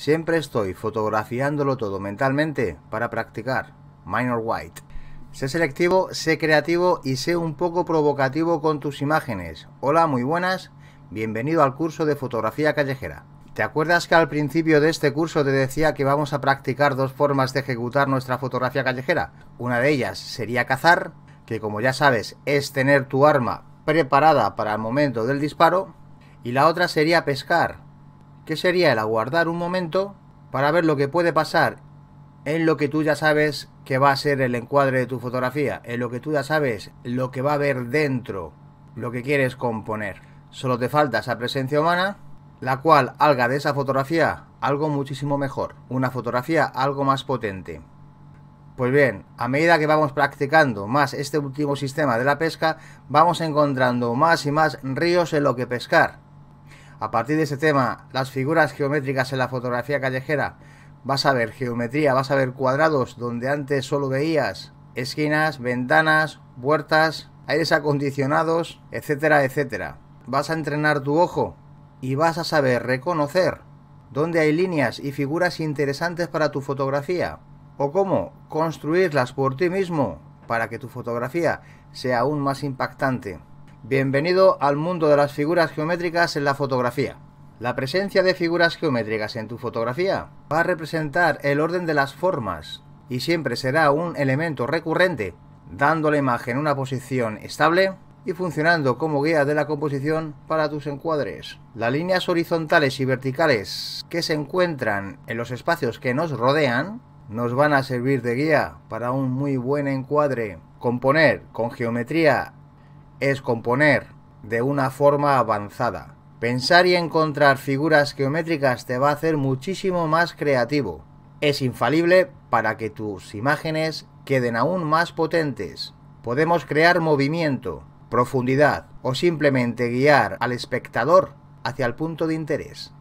Siempre estoy fotografiándolo todo mentalmente para practicar. Minor White. Sé selectivo, sé creativo y sé un poco provocativo con tus imágenes. Hola, muy buenas. Bienvenido al curso de fotografía callejera. ¿Te acuerdas que al principio de este curso te decía que vamos a practicar dos formas de ejecutar nuestra fotografía callejera? Una de ellas sería cazar, que como ya sabes es tener tu arma preparada para el momento del disparo, y la otra sería pescar, que sería el aguardar un momento para ver lo que puede pasar en lo que tú ya sabes que va a ser el encuadre de tu fotografía, en lo que tú ya sabes lo que va a haber dentro, lo que quieres componer. Solo te falta esa presencia humana, la cual haga de esa fotografía algo muchísimo mejor, una fotografía algo más potente. Pues bien, a medida que vamos practicando más este último sistema de la pesca, vamos encontrando más y más ríos en lo que pescar a partir de ese tema, las figuras geométricas en la fotografía callejera, vas a ver geometría, vas a ver cuadrados donde antes solo veías esquinas, ventanas, puertas, aires acondicionados, etcétera, etcétera. Vas a entrenar tu ojo y vas a saber reconocer dónde hay líneas y figuras interesantes para tu fotografía o cómo construirlas por ti mismo para que tu fotografía sea aún más impactante. Bienvenido al mundo de las figuras geométricas en la fotografía. La presencia de figuras geométricas en tu fotografía va a representar el orden de las formas y siempre será un elemento recurrente, dando a la imagen una posición estable y funcionando como guía de la composición para tus encuadres. Las líneas horizontales y verticales que se encuentran en los espacios que nos rodean nos van a servir de guía para un muy buen encuadre. Componer con geometría es componer de una forma avanzada. Pensar y encontrar figuras geométricas te va a hacer muchísimo más creativo. Es infalible para que tus imágenes queden aún más potentes. Podemos crear movimiento, profundidad o simplemente guiar al espectador hacia el punto de interés.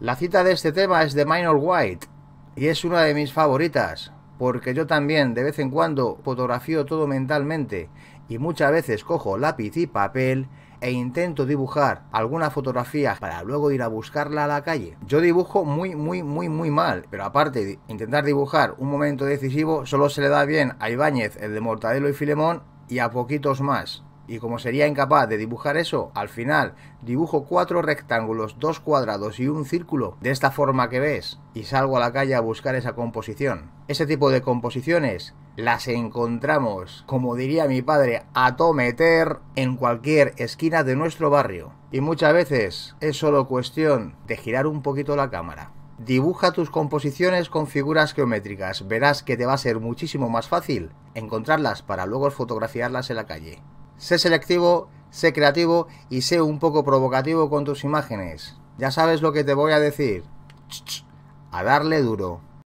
La cita de este tema es de Minor White y es una de mis favoritas porque yo también de vez en cuando fotografío todo mentalmente y muchas veces cojo lápiz y papel e intento dibujar alguna fotografía para luego ir a buscarla a la calle. Yo dibujo muy, muy, muy, muy mal, pero aparte de intentar dibujar un momento decisivo, solo se le da bien a Ibáñez, el de Mortadelo y Filemón, y a poquitos más. Y como sería incapaz de dibujar eso, al final dibujo cuatro rectángulos, dos cuadrados y un círculo de esta forma que ves, y salgo a la calle a buscar esa composición. Ese tipo de composiciones las encontramos, como diría mi padre, a to meter en cualquier esquina de nuestro barrio. Y muchas veces es solo cuestión de girar un poquito la cámara. Dibuja tus composiciones con figuras geométricas, verás que te va a ser muchísimo más fácil encontrarlas para luego fotografiarlas en la calle. Sé selectivo, sé creativo y sé un poco provocativo con tus imágenes. Ya sabes lo que te voy a decir. A darle duro.